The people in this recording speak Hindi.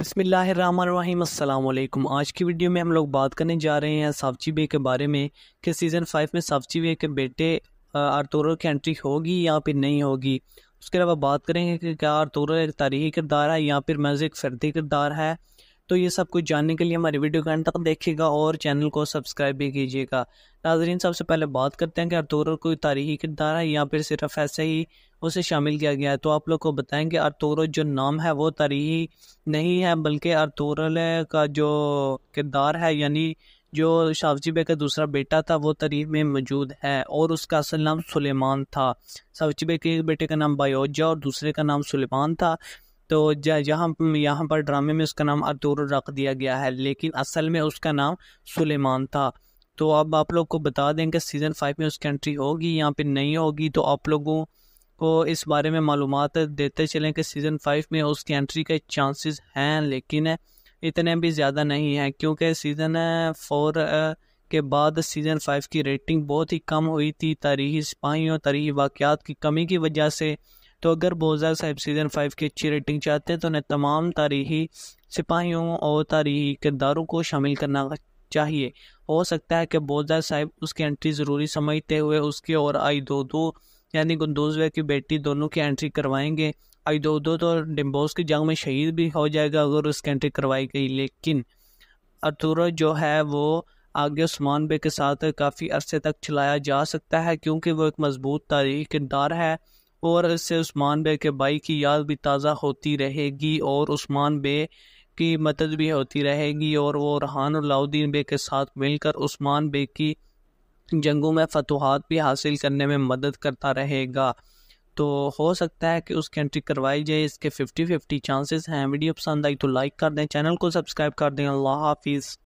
बसमीम् अल्लाम आज की वीडियो में हम लोग बात करने जा रहे हैं सावची बे के बारे में कि सीज़न फाइव में सावची बे के बेटे आरतोरो की एंट्री होगी या फिर नहीं होगी उसके अलावा बात करेंगे कि क्या आरतोरो एक तारीखी किरदार है या फिर मैज़ एक फर्दी किरदार है तो ये सब कुछ जानने के लिए हमारी वीडियो का अंत तक देखिएगा और चैनल को सब्सक्राइब भी कीजिएगा नाजरीन सबसे पहले बात करते हैं कि अरतूरल कोई तारीखी किरदार है या फिर सिर्फ ऐसे ही उसे शामिल किया गया है तो आप लोग को बताएँ कि अरतोर जो नाम है वो तारीखी नहीं है बल्कि अरतोर का जो किरदार है यानी जो शावजी बे का दूसरा बेटा था वो तारीख में मौजूद है और उसका असल नाम सुलेमान था शावजी बे के बेटे का नाम बायोजा और दूसरे का नाम सुलेमान था तो यहाँ यहाँ पर ड्रामे में उसका नाम अतूर रख दिया गया है लेकिन असल में उसका नाम सुलेमान था तो अब आप लोग को बता दें कि सीज़न फाइव में उसकी एंट्री होगी यहाँ पे नहीं होगी तो आप लोगों को इस बारे में मालूम देते चलें कि सीज़न फाइव में उसकी एंट्री के चांसेस हैं लेकिन इतने भी ज़्यादा नहीं हैं क्योंकि सीज़न फोर के बाद सीज़न फाइव की रेटिंग बहुत ही कम हुई थी तारीखी सिपाहियों तारीखी वाक़ की कमी की वजह से तो अगर बोजा साहिब सीज़न फाइव की अच्छी रेटिंग चाहते हैं तो उन्हें तमाम तारीखी सिपाहियों और तारीखी किरदारों को शामिल करना चाहिए हो सकता है कि बोजा साहिब उसकी एंट्री ज़रूरी समझते हुए उसकी और आई दो दो यानी गुंदोजवे की बेटी दोनों की एंट्री करवाएंगे आई दो दो तो डिम्बोज की जंग में शहीद भी हो जाएगा अगर उसकी एंट्री करवाई गई लेकिन अतुरो जो है वो आगे उस्मान बे के साथ काफ़ी अरसे तक चलाया जा सकता है क्योंकि वो एक मजबूत तारीख किरदार है और इससे उस्मान बे के भाई की याद भी ताज़ा होती रहेगी और उस्मान बे की मदद भी होती रहेगी और वो रहान अलाउद्दीन बे के साथ मिलकर उस्मान बे की जंगों में फतूहत भी हासिल करने में मदद करता रहेगा तो हो सकता है कि उसकी एंट्री करवाई जाए इसके फिफ्टी फिफ्टी चांसेस हैं वीडियो पसंद आई तो लाइक कर दें चैनल को सब्सक्राइब कर दें अल्लाह हाफिज़